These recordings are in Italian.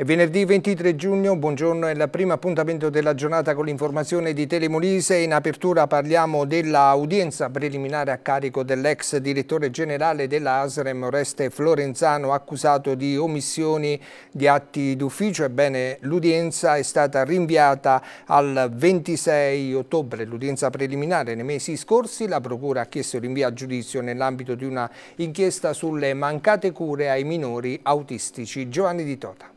È venerdì 23 giugno, buongiorno, è il primo appuntamento della giornata con l'informazione di Telemolise. In apertura parliamo dell'udienza preliminare a carico dell'ex direttore generale della ASREM Oreste Florenzano accusato di omissioni di atti d'ufficio. Ebbene, l'udienza è stata rinviata al 26 ottobre. L'udienza preliminare nei mesi scorsi la Procura ha chiesto il rinvio a giudizio nell'ambito di una inchiesta sulle mancate cure ai minori autistici. Giovanni Di Tota.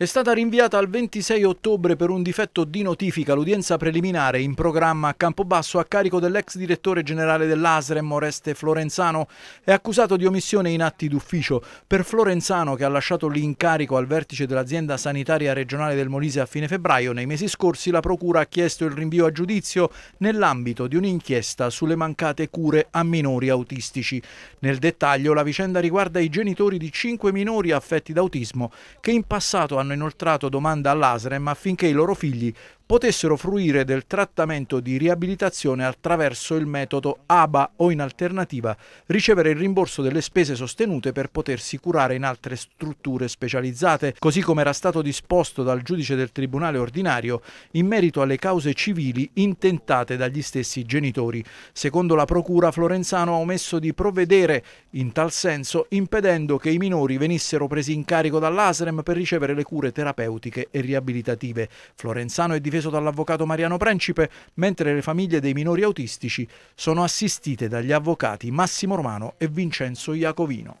È stata rinviata al 26 ottobre per un difetto di notifica l'udienza preliminare in programma a Campobasso a carico dell'ex direttore generale dell'Asrem Oreste Florenzano. È accusato di omissione in atti d'ufficio. Per Florenzano, che ha lasciato l'incarico al vertice dell'azienda sanitaria regionale del Molise a fine febbraio, nei mesi scorsi la Procura ha chiesto il rinvio a giudizio nell'ambito di un'inchiesta sulle mancate cure a minori autistici. Nel dettaglio la vicenda riguarda i genitori di cinque minori affetti da autismo che in passato hanno hanno inoltrato domanda all'ASREM affinché i loro figli potessero fruire del trattamento di riabilitazione attraverso il metodo ABA o in alternativa ricevere il rimborso delle spese sostenute per potersi curare in altre strutture specializzate, così come era stato disposto dal giudice del Tribunale ordinario in merito alle cause civili intentate dagli stessi genitori. Secondo la Procura, Florenzano ha omesso di provvedere in tal senso impedendo che i minori venissero presi in carico dall'ASREM per ricevere le cure terapeutiche e riabilitative. Florenzano è difeso difeso dall'avvocato Mariano Principe, mentre le famiglie dei minori autistici sono assistite dagli avvocati Massimo Romano e Vincenzo Iacovino.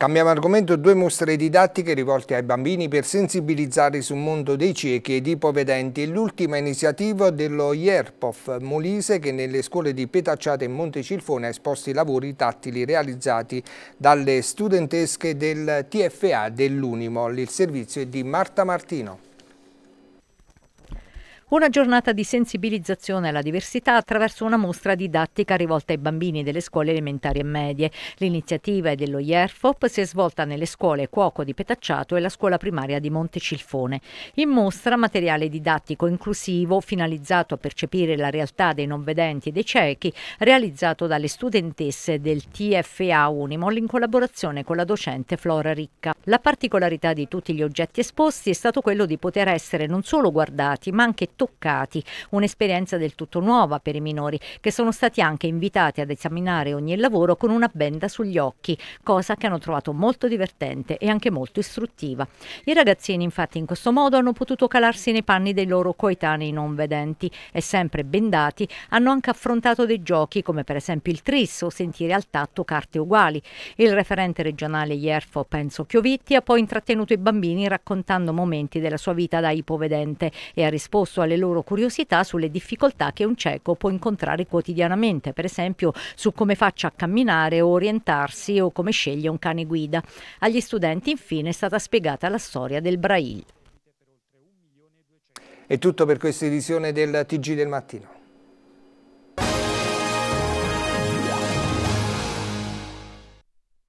Cambiamo argomento, due mostre didattiche rivolte ai bambini per sensibilizzare sul mondo dei ciechi ed ipovedenti. L'ultima iniziativa dello IERPOF Molise che nelle scuole di Petacciate e Montecilfone ha esposto i lavori tattili realizzati dalle studentesche del TFA dell'Unimol. Il servizio è di Marta Martino. Una giornata di sensibilizzazione alla diversità attraverso una mostra didattica rivolta ai bambini delle scuole elementari e medie. L'iniziativa è dello IERFOP, si è svolta nelle scuole Cuoco di Petacciato e la scuola primaria di Montecilfone. In mostra materiale didattico inclusivo finalizzato a percepire la realtà dei non vedenti e dei ciechi, realizzato dalle studentesse del TFA Unimol in collaborazione con la docente Flora Ricca. La particolarità di tutti gli oggetti esposti è stato quello di poter essere non solo guardati, ma anche toccati, un'esperienza del tutto nuova per i minori, che sono stati anche invitati ad esaminare ogni lavoro con una benda sugli occhi, cosa che hanno trovato molto divertente e anche molto istruttiva. I ragazzini infatti in questo modo hanno potuto calarsi nei panni dei loro coetanei non vedenti e sempre bendati hanno anche affrontato dei giochi come per esempio il tris o sentire al tatto carte uguali. Il referente regionale Ierfo Penso Chiovitti ha poi intrattenuto i bambini raccontando momenti della sua vita da ipovedente e ha risposto alle le loro curiosità sulle difficoltà che un cieco può incontrare quotidianamente, per esempio su come faccia a camminare o orientarsi o come sceglie un cane guida. Agli studenti infine è stata spiegata la storia del Braille. È tutto per questa edizione del TG del mattino.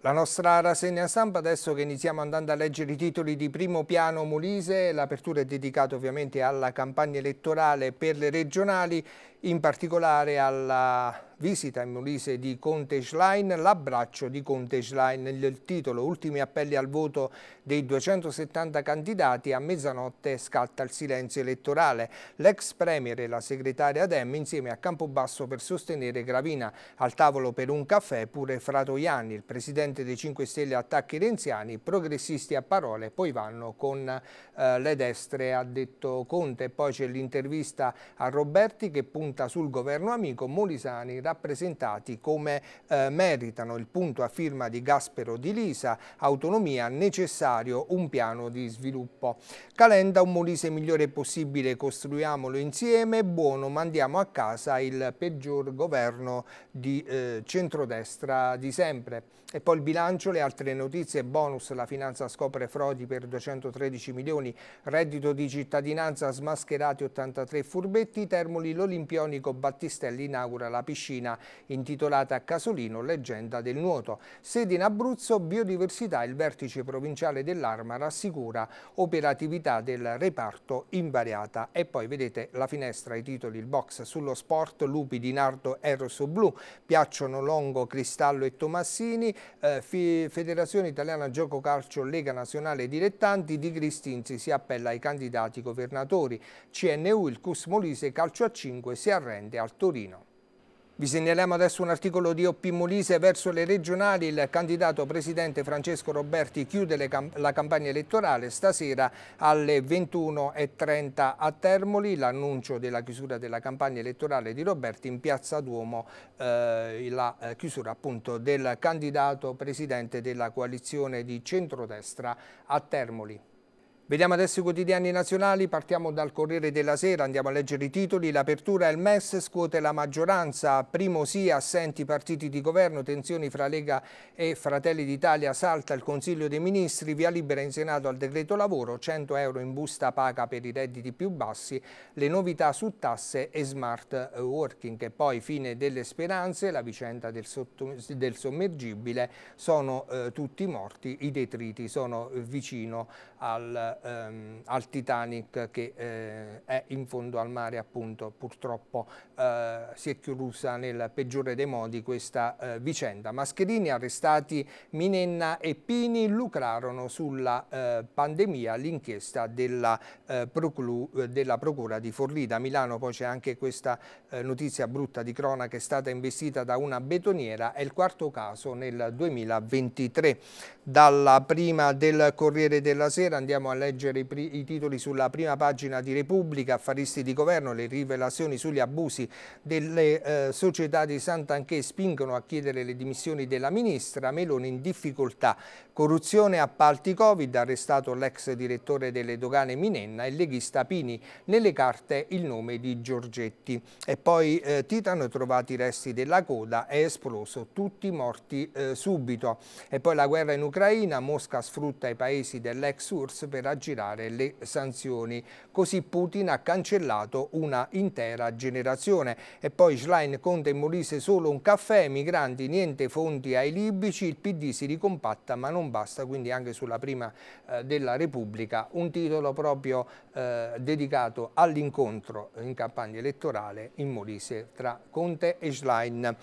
La nostra rassegna stampa adesso che iniziamo andando a leggere i titoli di primo piano Molise, l'apertura è dedicata ovviamente alla campagna elettorale per le regionali in particolare alla visita in Molise di Conte Schlein, l'abbraccio di Conte Schlein, il titolo Ultimi appelli al voto dei 270 candidati, a mezzanotte scatta il silenzio elettorale. L'ex premier e la segretaria Dem insieme a Campobasso per sostenere Gravina, al tavolo per un caffè pure Fratoianni, il presidente dei 5 Stelle attacchi renziani, progressisti a parole, poi vanno con eh, le destre, ha detto Conte. Poi c'è l'intervista a Roberti che punta punta sul governo amico, molisani rappresentati come eh, meritano il punto a firma di Gaspero Di Lisa, autonomia necessario un piano di sviluppo. Calenda un Molise migliore possibile, costruiamolo insieme, buono mandiamo a casa il peggior governo di eh, centrodestra di sempre. E poi il bilancio, le altre notizie, bonus, la finanza scopre frodi per 213 milioni, reddito di cittadinanza smascherati 83 furbetti, Termoli l'Olimpio Ionico Battistelli inaugura la piscina intitolata a Casolino, leggenda del nuoto. Sede in Abruzzo, biodiversità, il vertice provinciale dell'Arma rassicura operatività del reparto invariata. E poi vedete la finestra, i titoli, il box sullo sport, lupi di nardo e rosso blu, piacciono Longo, Cristallo e Tomassini, eh, Federazione Italiana Gioco Calcio Lega Nazionale Dilettanti, di Cristinzi si appella ai candidati governatori, CNU, il Cus Molise, Calcio a 5, si arrende al Torino. Vi segnaliamo adesso un articolo di Oppi Molise verso le regionali. Il candidato presidente Francesco Roberti chiude cam la campagna elettorale stasera alle 21.30 a Termoli. L'annuncio della chiusura della campagna elettorale di Roberti in piazza Duomo, eh, la eh, chiusura appunto del candidato presidente della coalizione di centrodestra a Termoli. Vediamo adesso i quotidiani nazionali, partiamo dal Corriere della Sera, andiamo a leggere i titoli. L'apertura è il MES scuote la maggioranza, primo sì, assenti partiti di governo, tensioni fra Lega e Fratelli d'Italia, salta il Consiglio dei Ministri, via libera in Senato al decreto lavoro, 100 euro in busta paga per i redditi più bassi, le novità su tasse e smart working. E poi fine delle speranze, la vicenda del, sotto, del sommergibile, sono eh, tutti morti, i detriti sono vicino al ehm, al Titanic che eh, è in fondo al mare appunto purtroppo eh, si è chiusa nel peggiore dei modi questa eh, vicenda. Mascherini arrestati Minenna e Pini lucrarono sulla eh, pandemia l'inchiesta della, eh, della, Procura di Forlì. Da Milano poi c'è anche questa eh, notizia brutta di crona che è stata investita da una betoniera, è il quarto caso nel 2023. Dalla prima del Corriere della Sera andiamo alla leggere i, i titoli sulla prima pagina di Repubblica, affaristi di governo, le rivelazioni sugli abusi delle eh, società di Sant'Anché spingono a chiedere le dimissioni della ministra, Meloni in difficoltà, corruzione, appalti Covid, arrestato l'ex direttore delle dogane Minenna e leghista Pini, nelle carte il nome di Giorgetti. E poi eh, Titano trovati i resti della coda, è esploso, tutti morti eh, subito. E poi la guerra in Ucraina, Mosca sfrutta i paesi dell'ex URSS per aggirare le sanzioni. Così Putin ha cancellato una intera generazione. E poi Schlein Conte e Molise solo un caffè, migranti niente fondi ai libici, il PD si ricompatta ma non basta, quindi anche sulla prima eh, della Repubblica un titolo proprio eh, dedicato all'incontro in campagna elettorale in Molise tra Conte e Schlein.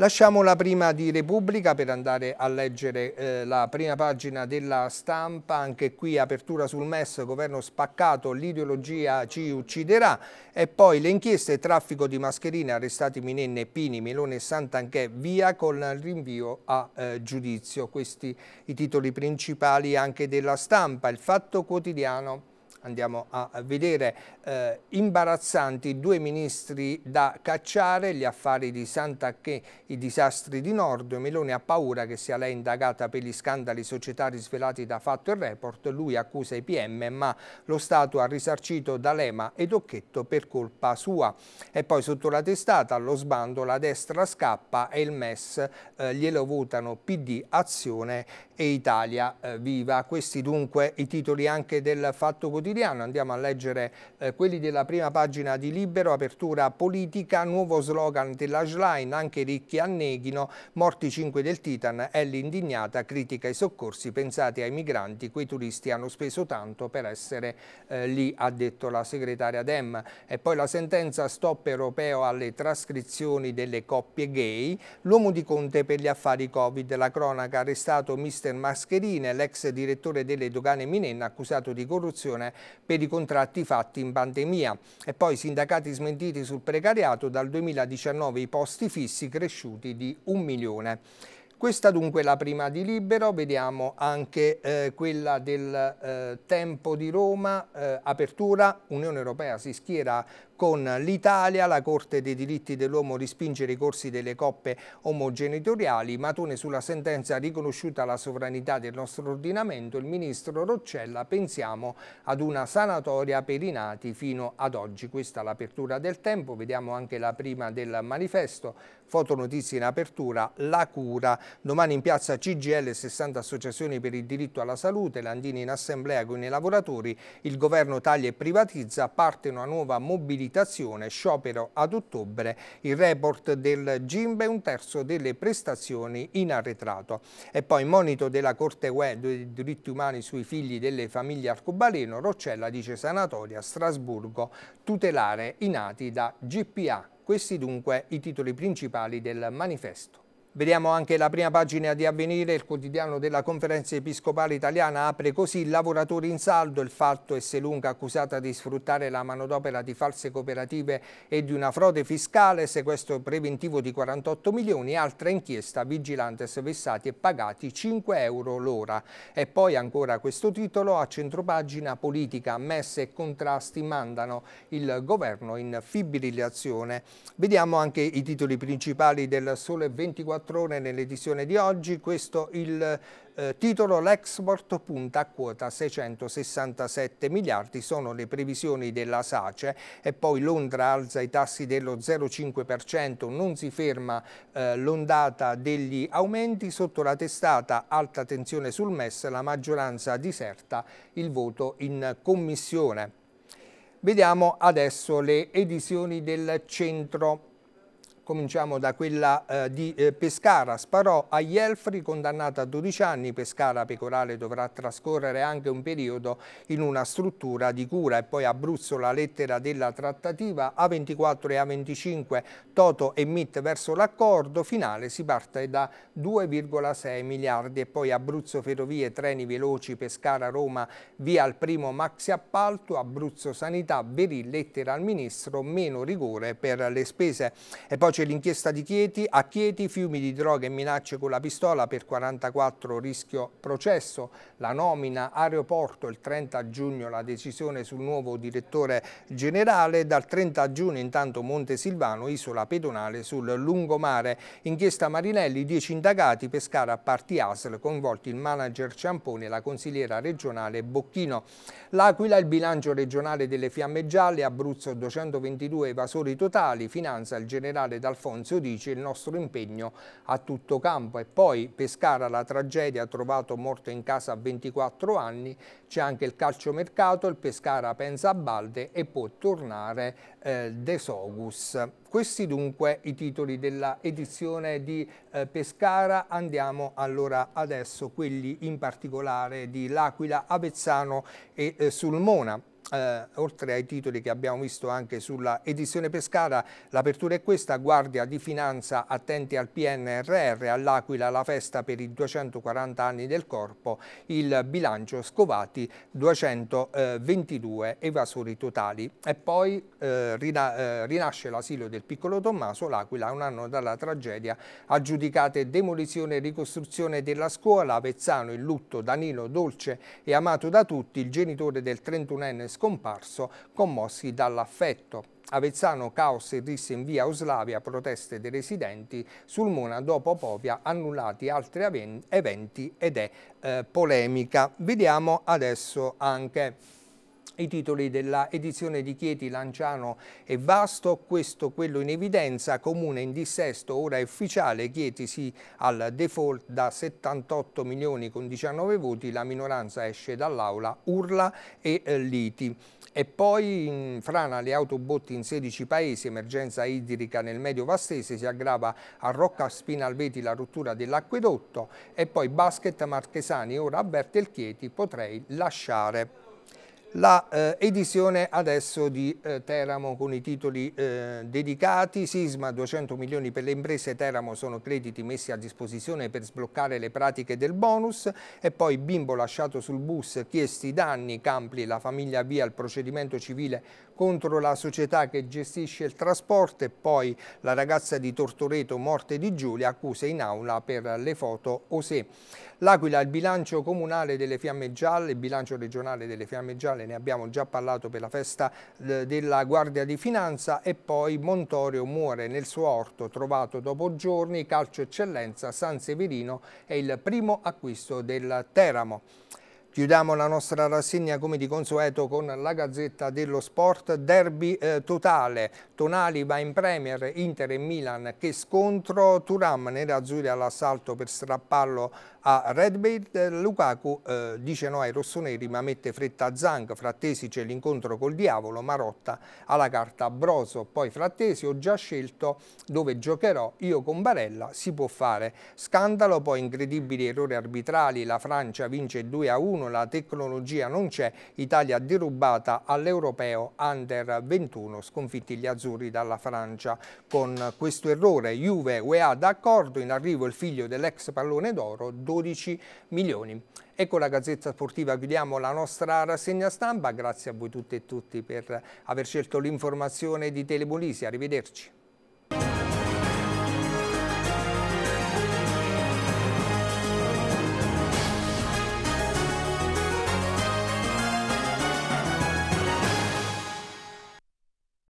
Lasciamo la prima di Repubblica per andare a leggere eh, la prima pagina della stampa, anche qui apertura sul MES, governo spaccato, l'ideologia ci ucciderà e poi le inchieste, traffico di mascherine, arrestati Minenne, Pini, Melone e Sant'Anchè, via con il rinvio a eh, giudizio. Questi i titoli principali anche della stampa, il Fatto Quotidiano andiamo a vedere eh, imbarazzanti due ministri da cacciare, gli affari di Santa che i disastri di Nord, Meloni ha paura che sia lei indagata per gli scandali societari svelati da Fatto e Report, lui accusa i PM ma lo Stato ha risarcito D'Alema ed Occhetto per colpa sua e poi sotto la testata allo sbando la destra scappa e il MES eh, glielo votano PD, Azione e Italia eh, Viva. Questi dunque i titoli anche del Fatto Quotidiano. Andiamo a leggere eh, quelli della prima pagina di Libero, apertura politica, nuovo slogan della Schlein, anche ricchi anneghino, morti 5 del Titan, è l'indignata critica i soccorsi pensate ai migranti, quei turisti hanno speso tanto per essere eh, lì, ha detto la segretaria Dem. E poi la sentenza stop europeo alle trascrizioni delle coppie gay, l'uomo di Conte per gli affari Covid, la cronaca arrestato mister mister Mascherine, l'ex direttore delle dogane Minenna accusato di corruzione per i contratti fatti in pandemia e poi sindacati smentiti sul precariato dal 2019 i posti fissi cresciuti di un milione. Questa dunque è la prima di Libero, vediamo anche eh, quella del eh, Tempo di Roma, eh, apertura, Unione Europea si schiera con l'Italia, la Corte dei diritti dell'uomo rispinge i ricorsi delle coppe omogenitoriali, Matone sulla sentenza riconosciuta la sovranità del nostro ordinamento, il ministro Roccella pensiamo ad una sanatoria per i nati fino ad oggi. Questa è l'apertura del tempo, vediamo anche la prima del manifesto, Fotonotizie in apertura, la cura. Domani in piazza CGL 60 associazioni per il diritto alla salute, Landini in assemblea con i lavoratori, il governo taglia e privatizza, parte una nuova mobilitazione, sciopero ad ottobre, il report del GIMB è un terzo delle prestazioni in arretrato. E poi monito della Corte UE dei diritti umani sui figli delle famiglie arcobaleno, Roccella dice sanatoria Strasburgo, tutelare i nati da GPA questi dunque i titoli principali del manifesto. Vediamo anche la prima pagina di Avvenire, il quotidiano della Conferenza Episcopale Italiana apre così lavoratori in saldo, il fatto è se lunga accusata di sfruttare la manodopera di false cooperative e di una frode fiscale, sequestro preventivo di 48 milioni, altra inchiesta, vigilante vessati e pagati 5 euro l'ora. E poi ancora questo titolo a centropagina politica, messe e contrasti mandano il governo in fibrillazione. Vediamo anche i titoli principali del Sole 24 Quattrone nell'edizione di oggi, questo il eh, titolo l'export punta a quota 667 miliardi, sono le previsioni della SACE e poi Londra alza i tassi dello 0,5%, non si ferma eh, l'ondata degli aumenti, sotto la testata alta tensione sul MES la maggioranza diserta il voto in commissione. Vediamo adesso le edizioni del centro Cominciamo da quella eh, di eh, Pescara. Sparò agli Elfri, condannata a 12 anni. Pescara Pecorale dovrà trascorrere anche un periodo in una struttura di cura. E poi Abruzzo la lettera della trattativa. A24 e A25 Toto e MIT verso l'accordo finale. Si parte da 2,6 miliardi. E poi Abruzzo Ferrovie, Treni Veloci, Pescara Roma, via al primo maxi appalto. Abruzzo Sanità, Verì lettera al Ministro, meno rigore per le spese. E poi c'è l'inchiesta di Chieti, a Chieti fiumi di droga e minacce con la pistola per 44 rischio processo, la nomina aeroporto il 30 giugno la decisione sul nuovo direttore generale, dal 30 giugno intanto Monte Silvano isola pedonale sul lungomare, inchiesta Marinelli 10 indagati Pescara a parti ASL coinvolti il manager Ciampone e la consigliera regionale Bocchino. L'Aquila il bilancio regionale delle fiamme gialle, Abruzzo 222 evasori totali, finanza il generale da D'Alfonso dice il nostro impegno a tutto campo. E poi Pescara la tragedia, trovato morto in casa a 24 anni, c'è anche il calciomercato, il Pescara pensa a Balde e può tornare eh, Desogus. Questi dunque i titoli della edizione di eh, Pescara, andiamo allora adesso quelli in particolare di L'Aquila, Avezzano e eh, Sulmona eh, oltre ai titoli che abbiamo visto anche sulla edizione Pescara, l'apertura è questa, Guardia di Finanza attenti al PNRR, all'Aquila la festa per i 240 anni del corpo, il bilancio Scovati 222 evasori totali e poi eh, rina eh, rinasce l'asilo del piccolo Tommaso, l'Aquila un anno dalla tragedia, aggiudicate demolizione e ricostruzione della scuola, Avezzano in lutto, Danilo Dolce e amato da tutti, il genitore del 31enne scomparso, commossi dall'affetto. Avezzano, caos e risse in via Oslavia, proteste dei residenti, sul Mona dopo Povia annullati altri eventi ed è eh, polemica. Vediamo adesso anche i titoli della edizione di Chieti, Lanciano e Vasto, questo quello in evidenza, comune in dissesto, ora ufficiale, Chieti si al default da 78 milioni con 19 voti, la minoranza esce dall'aula, urla e eh, liti. E poi in frana le autobotti in 16 paesi, emergenza idrica nel medio vastese, si aggrava a Rocca Spina al la rottura dell'acquedotto e poi basket marchesani, ora avverte il Chieti, potrei lasciare la eh, edizione adesso di eh, Teramo con i titoli eh, dedicati, Sisma 200 milioni per le imprese, Teramo sono crediti messi a disposizione per sbloccare le pratiche del bonus e poi bimbo lasciato sul bus, chiesti danni, Campli, la famiglia via al procedimento civile contro la società che gestisce il trasporto e poi la ragazza di Tortoreto morte di Giulia accuse in aula per le foto Osè. L'Aquila, il bilancio comunale delle fiamme gialle, il bilancio regionale delle fiamme gialle Nazionale, ne abbiamo già parlato per la festa eh, della Guardia di Finanza e poi Montorio muore nel suo orto trovato dopo giorni, calcio eccellenza San Severino è il primo acquisto del Teramo. Chiudiamo la nostra rassegna come di consueto con la Gazzetta dello Sport, derby eh, totale, Tonali va in Premier, Inter e Milan che scontro, Turam nerazzurri all'assalto per strapparlo a Red Bait, eh, Lukaku eh, dice no ai rossoneri ma mette fretta a Zang, Frattesi c'è l'incontro col diavolo, Marotta alla carta Broso, poi Frattesi ho già scelto dove giocherò, io con Barella si può fare, scandalo, poi incredibili errori arbitrali, la Francia vince 2 a 1 la tecnologia non c'è, Italia derubata all'europeo under 21, sconfitti gli azzurri dalla Francia. Con questo errore Juve UEA d'accordo, in arrivo il figlio dell'ex pallone d'oro, 12 milioni. E con la Gazzetta Sportiva chiudiamo la nostra rassegna stampa, grazie a voi tutte e tutti per aver scelto l'informazione di Telebolisi, arrivederci.